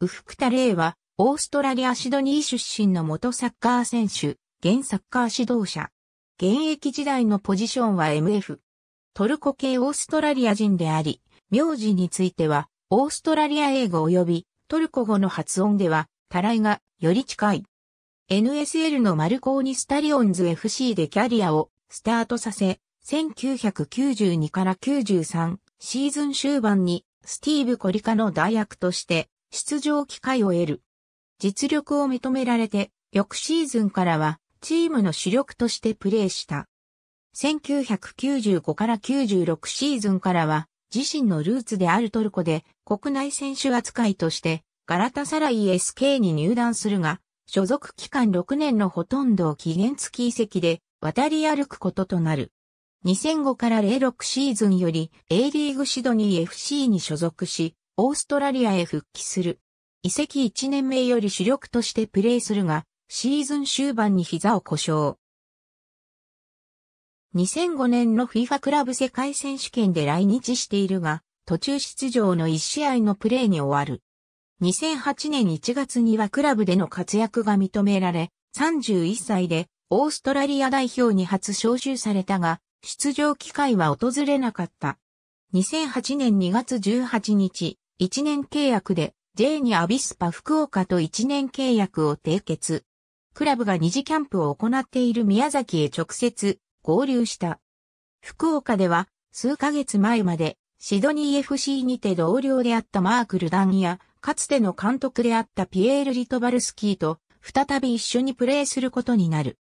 ウフクタレイは、オーストラリアシドニー出身の元サッカー選手、現サッカー指導者。現役時代のポジションは MF。トルコ系オーストラリア人であり、名字については、オーストラリア英語及びトルコ語の発音では、たらいがより近い。NSL のマルコーニスタリオンズ FC でキャリアをスタートさせ、1992から93シーズン終盤にスティーブ・コリカの代役として出場機会を得る。実力を認められて、翌シーズンからはチームの主力としてプレーした。1995から96シーズンからは自身のルーツであるトルコで国内選手扱いとしてガラタサライ SK に入団するが、所属期間6年のほとんどを期限付き移籍で渡り歩くこととなる。2005から06シーズンより A リーグシドニー FC に所属し、オーストラリアへ復帰する。移籍1年目より主力としてプレーするが、シーズン終盤に膝を故障。2005年の FIFA クラブ世界選手権で来日しているが、途中出場の1試合のプレーに終わる。2008年1月にはクラブでの活躍が認められ、31歳でオーストラリア代表に初招集されたが、出場機会は訪れなかった。2008年2月18日、1年契約で J にアビスパ福岡と1年契約を締結。クラブが二次キャンプを行っている宮崎へ直接合流した。福岡では数ヶ月前までシドニー FC にて同僚であったマーク・ルダンやかつての監督であったピエール・リトバルスキーと再び一緒にプレーすることになる。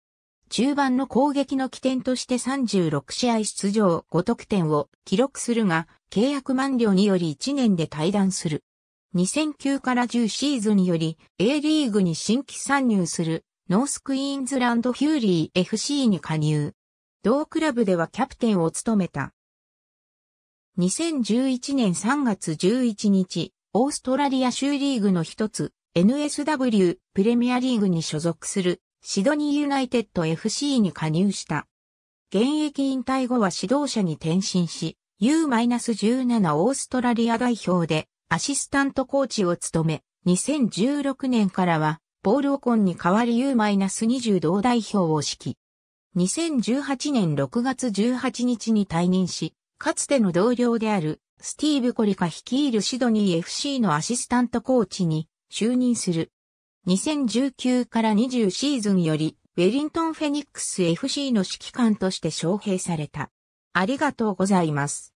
中盤の攻撃の起点として36試合出場5得点を記録するが、契約満了により1年で退団する。2009から10シーズンにより A リーグに新規参入するノースクイーンズランドヒューリー FC に加入。同クラブではキャプテンを務めた。2011年3月11日、オーストラリア州リーグの一つ NSW プレミアリーグに所属するシドニーユナイテッド FC に加入した。現役引退後は指導者に転身し、U-17 オーストラリア代表でアシスタントコーチを務め、2016年からはボールオコンに代わり U-20 同代表を指揮。2018年6月18日に退任し、かつての同僚であるスティーブ・コリカ率いるシドニー FC のアシスタントコーチに就任する。2019から20シーズンより、ウェリントンフェニックス FC の指揮官として招聘された。ありがとうございます。